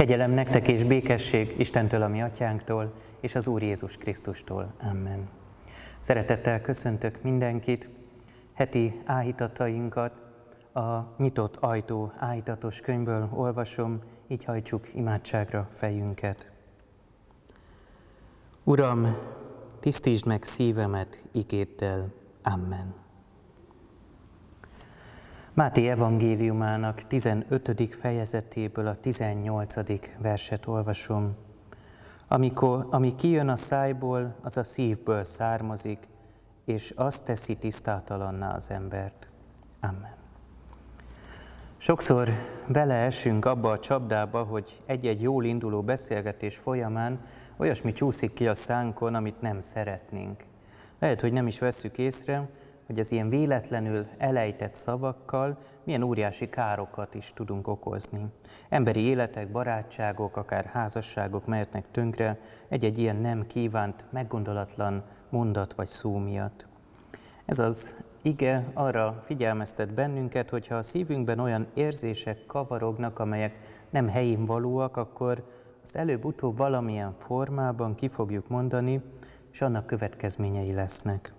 Kegyelem nektek és békesség Istentől, a mi atyánktól, és az Úr Jézus Krisztustól. Amen. Szeretettel köszöntök mindenkit, heti áhítatainkat, a nyitott ajtó áhítatos könyvből olvasom, így hajtsuk imádságra fejünket. Uram, tisztítsd meg szívemet igéddel. Amen. Máté evangéliumának 15. fejezetéből a 18. verset olvasom. Amikor, ami kijön a szájból, az a szívből származik, és azt teszi tisztátalanná az embert. Amen. Sokszor beleesünk abba a csapdába, hogy egy-egy jól induló beszélgetés folyamán olyasmi csúszik ki a szánkon, amit nem szeretnénk. Lehet, hogy nem is veszük észre, hogy az ilyen véletlenül elejtett szavakkal milyen óriási károkat is tudunk okozni. Emberi életek, barátságok, akár házasságok mehetnek tönkre egy-egy ilyen nem kívánt, meggondolatlan mondat vagy szó miatt. Ez az ige arra figyelmeztet bennünket, hogy ha a szívünkben olyan érzések kavarognak, amelyek nem helyén valóak, akkor azt előbb-utóbb valamilyen formában ki fogjuk mondani, és annak következményei lesznek.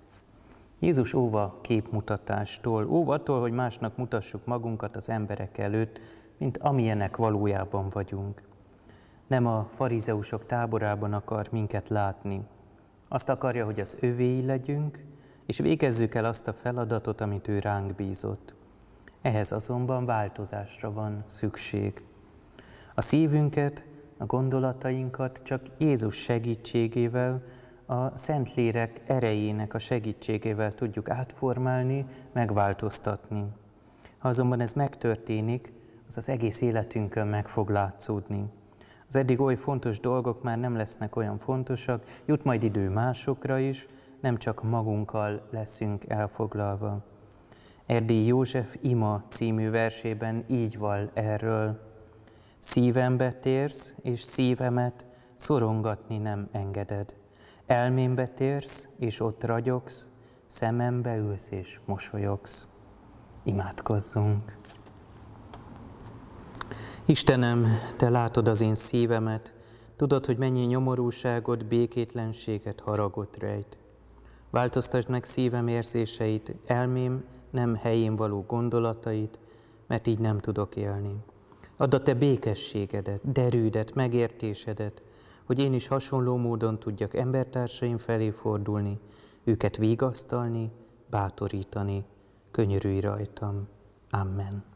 Jézus óva képmutatástól, óv attól, hogy másnak mutassuk magunkat az emberek előtt, mint amilyenek valójában vagyunk. Nem a farizeusok táborában akar minket látni. Azt akarja, hogy az övéi legyünk, és végezzük el azt a feladatot, amit ő ránk bízott. Ehhez azonban változásra van szükség. A szívünket, a gondolatainkat csak Jézus segítségével, a Szentlélek erejének a segítségével tudjuk átformálni, megváltoztatni. Ha azonban ez megtörténik, az az egész életünkön meg fog látszódni. Az eddig oly fontos dolgok már nem lesznek olyan fontosak, jut majd idő másokra is, nem csak magunkkal leszünk elfoglalva. Erdély József Ima című versében így val erről. Szívembe térsz, és szívemet szorongatni nem engeded. Elmémbe térsz, és ott ragyogsz, szemembe ülsz, és mosolyogsz. Imádkozzunk! Istenem, Te látod az én szívemet, tudod, hogy mennyi nyomorúságot, békétlenséget, haragot rejt. Változtasd meg szívem érzéseit, elmém nem helyén való gondolatait, mert így nem tudok élni. Add a Te békességedet, derűdet, megértésedet, hogy én is hasonló módon tudjak embertársaim felé fordulni, őket vigasztalni, bátorítani. Könyörülj rajtam. Amen.